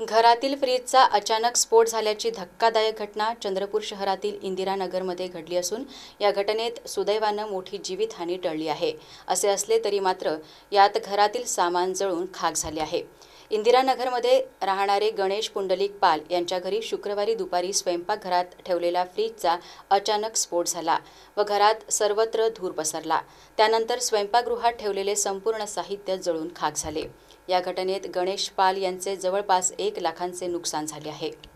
घरातील फ्रीजचा अचानक स्फोट झाल्याची धक्कादायक घटना चंद्रपूर शहरातील इंदिरानगरमध्ये घडली असून या घटनेत सुदैवानं मोठी जीवितहानी टळली आहे असे असले तरी मात्र यात घरातील सामान जळून खाक झाले आहे इंदिरानगरमध्ये राहणारे गणेश पुंडलिक पाल यांच्या घरी शुक्रवारी दुपारी स्वयंपाकघरात ठेवलेला फ्रीजचा अचानक स्फोट झाला व घरात सर्वत्र धूर पसरला त्यानंतर स्वयंपाकगृहात ठेवलेले संपूर्ण साहित्य जळून खाक झाले या घटनेत गणेश पाल यांचे जवळपास एक लाखांचे नुकसान झाले आहे